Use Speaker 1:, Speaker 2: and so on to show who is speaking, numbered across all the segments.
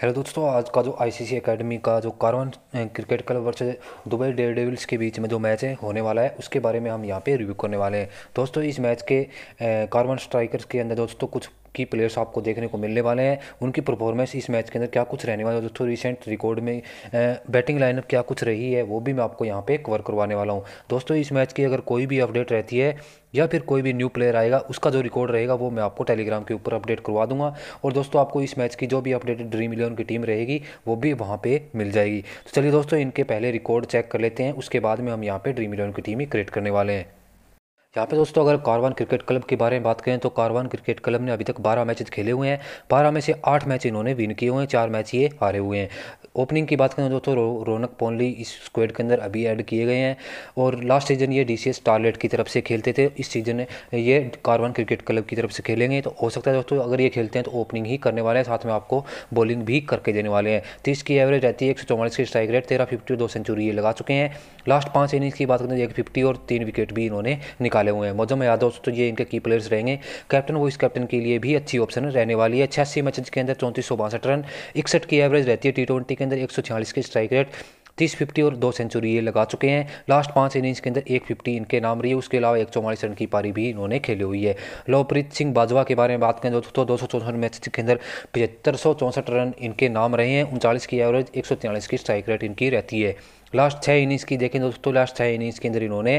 Speaker 1: hello दोस्तों आज का जो आईसीसी एकेडमी का जो कारवन क्रिकेट क्लब वर्ष दुबई डेयर डेविल्स के बीच में जो मैच है होने वाला है उसके बारे में हम यहाँ पे रिव्यू करने वाले हैं दोस्तों इस मैच के कारवन स्ट्राइकर्स के अंदर दोस्तों कुछ की प्लेयर्स आपको देखने को मिलने वाले हैं उनकी परफॉर्मेंस इस मैच के अंदर क्या कुछ रहने वाला है दोस्तों रिसेंट रिकॉर्ड में बैटिंग लाइनअप क्या कुछ रही है वो भी मैं आपको यहाँ पर कवर करवाने वाला हूँ दोस्तों इस मैच की अगर कोई भी अपडेट रहती है या फिर कोई भी न्यू प्लेयर आएगा उसका जो रिकॉर्ड रहेगा वो मैं आपको टेलीग्राम के ऊपर अपडेट करवा दूंगा और दोस्तों आपको इस मैच की जो भी अपडेटेड ड्रीम इलेवन की टीम रहेगी वो भी वहाँ पे मिल जाएगी तो चलिए दोस्तों इनके पहले रिकॉर्ड चेक कर लेते हैं उसके बाद में हम यहाँ पे ड्रीम इलेवन की टीम ही क्रिएट करने वाले हैं यहाँ पे दोस्तों अगर कारवान क्रिकेट क्लब के बारे में बात करें तो कारवान क्रिकेट क्लब ने अभी तक 12 मैचेस खेले हुए हैं 12 में से 8 मैच इन्होंने विन किए हुए हैं चार मैच ये हारे हुए हैं ओपनिंग की बात करें दोस्तों रो, रौनक पोनली इस स्क्वेड के अंदर अभी ऐड किए गए हैं और लास्ट सीजन ये डी सी टारलेट की तरफ से खेलते थे इस सीजन ये कारवान क्रिकेट क्लब की तरफ से खेलेंगे तो हो सकता है दोस्तों अगर ये खेलते हैं तो ओपनिंग ही करने वाले हैं साथ में आपको बॉलिंग भी करके देने वाले हैं तीस तो की एवरेज रहती है एक की स्ट्राइक रेट तेरह फिफ्टी दो सेंचुरी ये लगा चुके हैं लास्ट पाँच इनिंग्स की बात करें तो एक फिफ्टी और तीन विकेट भी इन्होंने निकाल निकाले हुए हैं मौजम यादव तो ये इनके की प्लेयर्स रहेंगे कैप्टन वो इस कैप्टन के लिए भी अच्छी ऑप्शन रहने वाली है छियासी मैच के अंदर चौंतीस सौ रन इकसठ की एवरेज रहती है टी के अंदर एक की स्ट्राइक रेट तीस फिफ्टी और दो सेंचुरी ये लगा चुके हैं लास्ट पाँच इनिंग्स के अंदर एक फिफ्टी इनके नाम रही है उसके अलावा एक चौवालीस रन की पारी भी इन्होंने खेली हुई है लवप्रीत सिंह बाजवा के बारे में बात करें दोस्तों तो दो सौ चौंसठ मैच के अंदर पचहत्तर सौ चौंसठ रन इनके नाम रहे हैं उनचालीस की एवरेज एक सौ की स्ट्राइक रेट इनकी रहती है लास्ट छः इनिंग्स की देखें दोस्तों तो लास्ट छः इनिंग्स के अंदर इन्होंने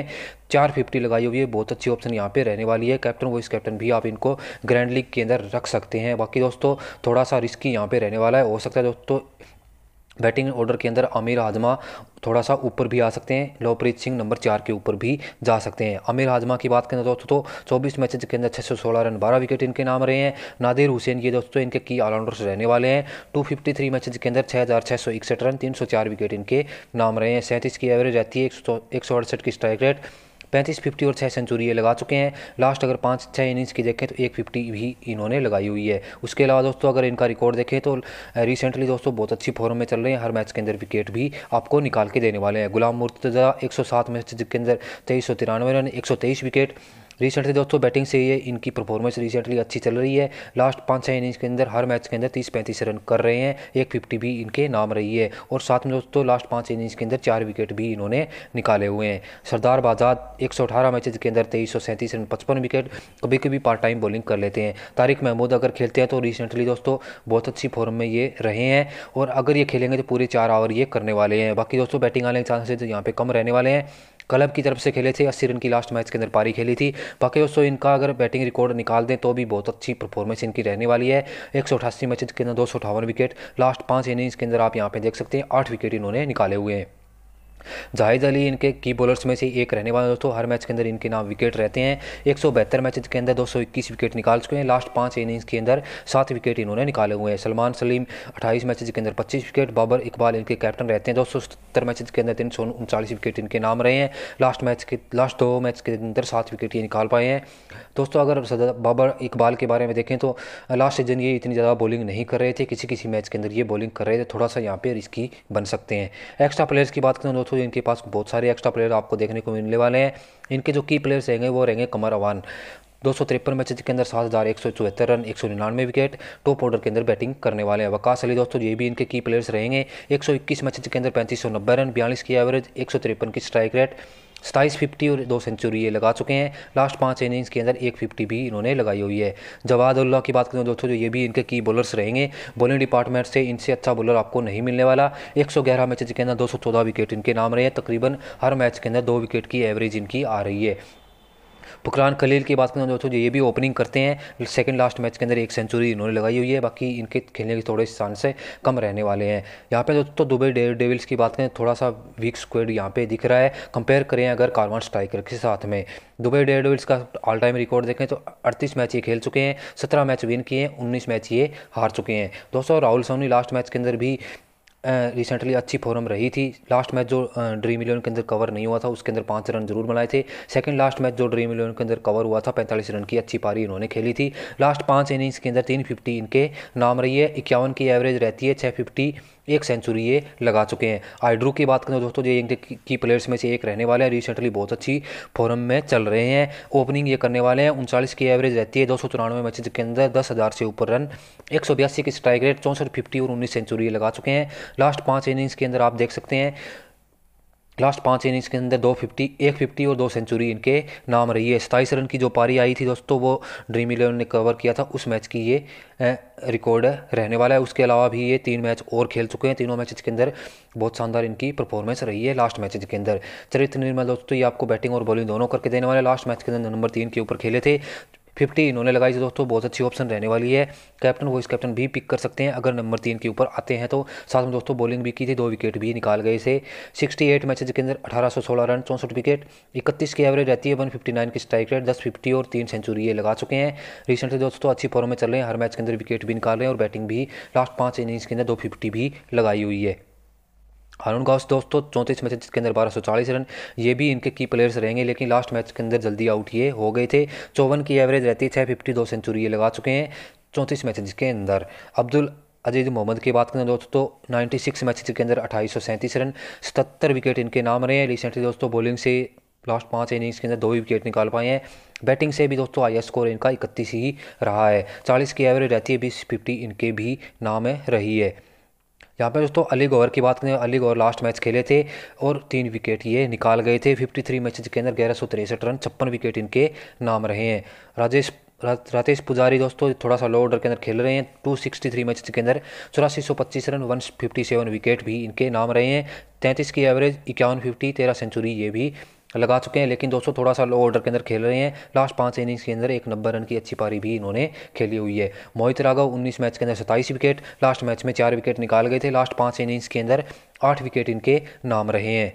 Speaker 1: चार फिफ्टी लगाई हुई है बहुत अच्छी ऑप्शन यहाँ पे रहने वाली है कैप्टन वाइस कैप्टन भी आप इनको ग्रैंड लीग के अंदर रख सकते हैं बाकी दोस्तों थोड़ा सा रिस्की यहाँ पे रहने वाला है हो सकता है दोस्तों बैटिंग ऑर्डर के अंदर आमिर आजमा थोड़ा सा ऊपर भी आ सकते हैं लवप्रीत सिंह नंबर चार के ऊपर भी जा सकते हैं आमिर आजमा की बात करें दोस्तों तो चौबीस मैचेज के अंदर छः सौ सोलह रन बारह विकेट इनके नाम रहे हैं नादिर हुसैन ये दोस्तों इनके की ऑलराउंडर्स रहने वाले हैं टू फिफ्टी थ्री मैचेज के अंदर छः हज़ार छः सौ इकसठ रन तीन सौ चार विकेट इनके नाम रहे हैं सैंतीस की एवरेज रहती है एक सौ अड़सठ की स्ट्राइक रेट पैंतीस फिफ्टी और छः सेंचुरी ये लगा चुके हैं लास्ट अगर पाँच छः इनिंग्स की देखें तो एक फिफ्टी भी इन्होंने लगाई हुई है उसके अलावा दोस्तों अगर इनका रिकॉर्ड देखें तो रिसेंटली दोस्तों बहुत अच्छी फॉर्म में चल रहे हैं हर मैच के अंदर विकेट भी आपको निकाल के देने वाले हैं गुलाम मुर्तजा एक सौ सात मैच के अंदर तेईस सौ तिरानवे रन एक सौ तेईस विकेट रिसेंटली दोस्तों बैटिंग से ये इनकी परफॉर्मेंस रिसेंटली अच्छी चल रही है लास्ट पाँच छः इनिंग्स के अंदर हर मैच के अंदर तीस पैंतीस रन कर रहे हैं एक फिफ्टी भी इनके नाम रही है और साथ में दोस्तों लास्ट पाँच इनिंग्स के अंदर चार विकेट भी इन्होंने निकाले हुए हैं सरदार बाजाद एक सौ अठारह मैचेज के अंदर तेईस सौ सैंतीस रन पचपन विकेट कभी कभी पार्ट टाइम बॉलिंग कर लेते हैं तारिक महमूद अगर खेलते हैं तो रिसेंटली दोस्तों बहुत अच्छी फॉर्म में ये रहे हैं और अगर ये खेलेंगे तो पूरे चार ओवर ये करने वाले हैं बाकी दोस्तों बैटिंग आने के चांसेज यहाँ पे कम रहने वाले हैं क्लब की तरफ से खेले थे अस्सी रन की लास्ट मैच के अंदर पारी खेली थी बाकी दोस्तों इनका अगर बैटिंग रिकॉर्ड निकाल दें तो भी बहुत अच्छी परफॉर्मेंस इनकी रहने वाली है एक सौ अठासी मैच के अंदर दो सौ अठावन विकेट लास्ट पाँच इनिंग्स के अंदर आप यहाँ पे देख सकते हैं आठ विकेट इन्होंने निकाले हुए हैं जाहिद अली इनके की बॉलर्स में से एक रहने वाले दोस्तों हर मैच के अंदर इनके नाम विकेट रहते हैं एक सौ बहत्तर मैच के अंदर दो सौ इक्कीस विकेट निकाल चुके हैं लास्ट पाँच इनिंग्स के अंदर सात विकेट इन्होंने निकाले हुए हैं सलमान सलीम अट्ठाईस मैच के अंदर पच्चीस विकेट बाबर इकबाल इनके कैप्टन रहते हैं दो सौ सत्तर मैच के अंदर तीन सौ उनचालीस विकेट इनके नाम रहे हैं लास्ट मैच के लास्ट दो मैच के अंदर सात विकेट ये निकाल पाए हैं दोस्तों अगर बाबर इकबाल के बारे में देखें तो लास्ट सीजन ये इतनी ज़्यादा बॉलिंग नहीं कर रहे थे किसी किसी मैच के अंदर ये बॉलिंग कर रहे थे थोड़ा सा यहाँ पर रिस्की बन सकते हैं एक्स्ट्रा प्लेयर्स की बात करें दोस्तों थ्रू तो इनके पास बहुत सारे एक्स्ट्रा प्लेयर आपको देखने को मिलने वाले हैं इनके जो की प्लेयर्स रहेंगे वो रहेंगे कमर अवान दो सौ तिरपन मैच के अंदर सात हज़ार एक सौ चौहत्तर रन एक सौ निन्यानवे विकेट टॉप ऑर्डर के अंदर बैटिंग करने वाले हैं वकास अली दोस्तों ये भी इनके की प्लेयर्स रहेंगे एक सौ इक्कीस मैच के अंदर पैंतीस सौ नब्बे रन बयालीस की एवरेज एक सौ तिरपन की स्ट्राइक रेट सताईस फिफ्टी और दो सेंचुरी ये लगा चुके हैं लास्ट पांच इनिंग्स के अंदर एक फिफ्टी भी इन्होंने लगाई हुई है जवादुल्ला की बात करें तो दोस्तों जो ये भी इनके की बॉलर्स रहेंगे बॉलिंग डिपार्टमेंट से इनसे अच्छा बॉलर आपको नहीं मिलने वाला एक सौ ग्यारह मैचेज के अंदर दो सौ चौदह विकेट इनके नाम रहे हैं तकरीबन हर मैच के अंदर दो विकेट की एवरेज इनकी आ रही है पुकरान खलील की बात करें तो दोस्तों ये भी ओपनिंग करते हैं सेकेंड लास्ट मैच के अंदर एक सेंचुरी इन्होंने लगाई हुई है बाकी इनके खेलने के थोड़े चांस से कम रहने वाले हैं यहाँ पे दोस्तों दुबई डेयर डेविल्स की बात करें थोड़ा सा वीक स्क्वेड यहाँ पे दिख रहा है कंपेयर करें अगर कारवान स्ट्राइकर के साथ में दुबई डेयर डेविल्स का ऑल टाइम रिकॉर्ड देखें तो अड़तीस मैच ये खेल चुके हैं सत्रह मैच विन किए हैं उन्नीस मैच ये हार चुके हैं दोस्तों राहुल सोनी लास्ट मैच के अंदर भी रिसेंटली अच्छी फॉर्म रही थी लास्ट मैच जो ड्रीम इलेवन के अंदर कवर नहीं हुआ था उसके अंदर पाँच रन जरूर बनाए थे सेकंड लास्ट मैच जो ड्रीम इलेवन के अंदर कवर हुआ था पैंतालीस रन की अच्छी पारी इन्होंने खेली थी लास्ट पाँच इनिंग्स के अंदर तीन फिफ्टी इनके नाम रही है इक्यावन की एवरेज रहती है छः फिफ्टी एक सेंचुरी ये लगा चुके हैं आइड्रू की बात करें दोस्तों ये इनके की प्लेयर्स में से एक रहने वाले हैं रिसेंटली बहुत अच्छी फॉर्म में चल रहे हैं ओपनिंग ये करने वाले हैं उनचालीस की एवरेज रहती है दो सौ चौरानवे मैचेज के अंदर दस हज़ार से ऊपर रन एक सौ बयासी की स्ट्राइक रेट चौंसठ फिफ्टी और उन्नीस सेंचुरी लगा चुके हैं लास्ट पाँच इनिंग्स के अंदर आप देख सकते हैं लास्ट पाँच इनिंग्स के अंदर दो फिफ्टी एक फिफ्टी और दो सेंचुरी इनके नाम रही है सताईस रन की जो पारी आई थी दोस्तों वो ड्रीम इलेवन ने कवर किया था उस मैच की ये रिकॉर्ड रहने वाला है उसके अलावा भी ये तीन मैच और खेल चुके हैं तीनों मैचेज के अंदर बहुत शानदार इनकी परफॉर्मेंस रही है लास्ट मैचेज के अंदर चरित्र निर्मल दोस्तों ये आपको बैटिंग और बॉलिंग दोनों करके देने वाले लास्ट मैच के अंदर नंबर तीन के ऊपर खेले थे फिफ्टी इन्होंने लगाई थी दोस्तों बहुत अच्छी ऑप्शन रहने वाली है कैप्टन वॉइस कैप्टन भी पिक कर सकते हैं अगर नंबर तीन के ऊपर आते हैं तो साथ में दोस्तों बॉलिंग भी की थी दो विकेट भी निकाल गए इसे सिक्सटी एट मैचेज के अंदर अठारह सौ सोलह रन चौंसठ विकेट इकतीस की एवरेज रहती है वन फिफ्टी नाइन की स्ट्राइक रेट दस फिफ्टी और तीन सेंचुरी ये लगा चुके हैं रिसेंटली दोस्तों अच्छी फॉर्म में चल रहे हैं हर मैच के अंदर विकेट भी निकाल रहे हैं और बैटिंग भी लास्ट पाँच इनिंग्स के अंदर दो फिफ्टी भी लगाई हुई है हारून घास दोस्तों चौंतीस मैच के अंदर बारह सौ चालीस रन ये भी इनके की प्लेयर्स रहेंगे लेकिन लास्ट मैच के अंदर जल्दी आउट ये हो गए थे चौवन की एवरेज रहती है फिफ्टी दो सेंचुरी ये लगा चुके हैं चौंतीस मैच के अंदर अब्दुल अजीज मोहम्मद की बात करें दोस्तों 96 मैच के अंदर अट्ठाईस रन सतर विकेट इनके नाम रहे हैं रिसेंटली दोस्तों बॉलिंग से लास्ट पाँच इनिंग्स के अंदर दो ही विकेट निकाल पाए हैं बैटिंग से भी दोस्तों आई स्कोर इनका इकतीस ही रहा है चालीस की एवरेज रहती है बीस फिफ्टी इनके भी नाम है रही है यहाँ पर दोस्तों अली गौर की बात करें अली गौर लास्ट मैच खेले थे और तीन विकेट ये निकाल गए थे 53 मैचेस के अंदर ग्यारह सौ तिरसठ रन छप्पन विकेट इनके नाम रहे हैं राजेश राकेश पुजारी दोस्तों थोड़ा सा लो ऑर्डर के अंदर खेल रहे हैं 263 मैच के अंदर चौरासी सौ पच्चीस रन सेवन विकेट भी इनके नाम रहे हैं तैंतीस की एवरेज इक्यावन फिफ्टी तेरह सेंचुरी ये भी लगा चुके हैं लेकिन दोस्तों थोड़ा सा लो ऑर्डर के अंदर खेल रहे हैं लास्ट पाँच इनिंग्स के अंदर एक नब्बे रन की अच्छी पारी भी इन्होंने खेली हुई है मोहित राघव उन्नीस मैच के अंदर सत्ताईस विकेट लास्ट मैच में चार विकेट निकाल गए थे लास्ट पाँच इनिंग्स के अंदर आठ विकेट इनके नाम रहे हैं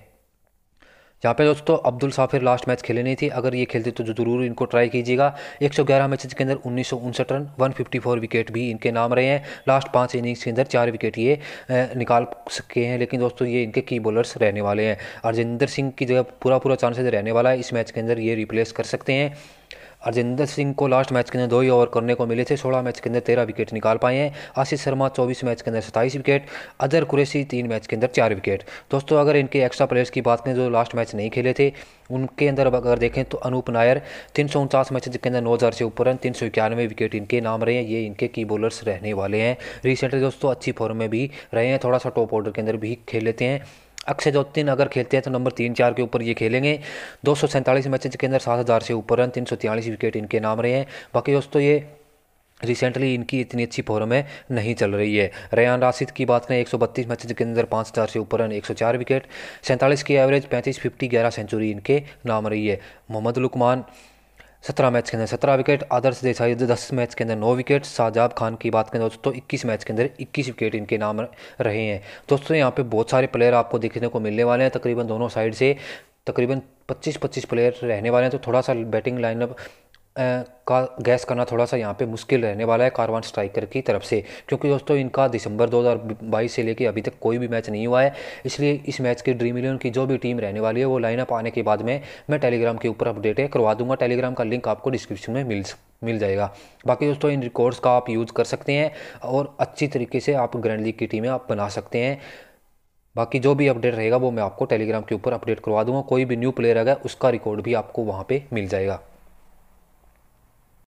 Speaker 1: यहाँ पे दोस्तों अब्दुल साफिर लास्ट मैच खेले नहीं थे अगर ये खेलते तो जरूर इनको ट्राई कीजिएगा 111 मैचेस के अंदर उन्नीस रन 154 विकेट भी इनके नाम रहे हैं लास्ट पाँच इनिंग्स के अंदर चार विकेट ये निकाल सके हैं लेकिन दोस्तों ये इनके की बॉलर्स रहने वाले हैं अरजिंदर सिंह की जगह पूरा पूरा चांसेज रहने वाला है इस मैच के अंदर ये रिप्लेस कर सकते हैं अरजिंदर सिंह को लास्ट मैच के अंदर दो ही ओवर करने को मिले थे सोलह मैच के अंदर तेरह विकेट निकाल पाए हैं आशीष शर्मा चौबीस मैच के अंदर सत्ताईस विकेट अजहर कुरेशी तीन मैच के अंदर चार विकेट दोस्तों अगर इनके एक्स्ट्रा प्लेयर्स की बात करें जो लास्ट मैच नहीं खेले थे उनके अंदर अब अगर देखें तो अनूप नायर तीन सौ उनचास मैच के अंदर नौ हज़ार से ऊपर हैं तीन सौ इक्यानवे विकेट इनके नाम रहे हैं ये इनके की बॉलर्स रहने वाले हैं रिसेंटली दोस्तों अच्छी फॉर्म में भी रहे हैं थोड़ा सा टॉप ऑर्डर के अंदर भी खेल लेते हैं अक्षय जो तीन अगर खेलते हैं तो नंबर तीन चार के ऊपर ये खेलेंगे दो सौ सैंतालीस मैचेज के अंदर सात हज़ार से ऊपर रन तीन सौ तिरालीस विकेट इनके नाम रहे हैं बाकी दोस्तों ये रिसेंटली इनकी इतनी अच्छी फॉर्म है नहीं चल रही है रयान राशिद की बात करें 132 मैचेज के अंदर पाँच हज़ार से ऊपर रन 104 विकेट सैंतालीस की एवरेज 35 50 11 सेंचुरी इनके नाम रही है मोहम्मद लुकमान सत्रह मैच के अंदर सत्रह विकेट आदर्श देसाई दस मैच के अंदर नौ विकेट साजाब खान की बात करें तो दोस्तों इक्कीस मैच के अंदर इक्कीस विकेट इनके नाम रहे हैं दोस्तों यहाँ पे बहुत सारे प्लेयर आपको देखने को मिलने वाले हैं तकरीबन दोनों साइड से तकरीबन 25-25 प्लेयर रहने वाले हैं तो थोड़ा सा बैटिंग लाइनअप का गैस करना थोड़ा सा यहाँ पे मुश्किल रहने वाला है कारवान स्ट्राइकर की तरफ से क्योंकि दोस्तों इनका दिसंबर 2022 से लेके अभी तक कोई भी मैच नहीं हुआ है इसलिए इस मैच के ड्रीम इलेवन की जो भी टीम रहने वाली है वो लाइनअप आने के बाद में मैं टेलीग्राम के ऊपर अपडेटें करवा दूंगा टेलीग्राम का लिंक आपको डिस्क्रिप्शन में मिल मिल जाएगा बाकी दोस्तों इन रिकॉर्ड्स का आप यूज़ कर सकते हैं और अच्छी तरीके से आप ग्रैंड लीग की टीमें आप बना सकते हैं बाकी जो भी अपडेट रहेगा वो मैं आपको टेलीग्राम के ऊपर अपडेट करवा दूंगा कोई भी न्यू प्लेयर आ उसका रिकॉर्ड भी आपको वहाँ पर मिल जाएगा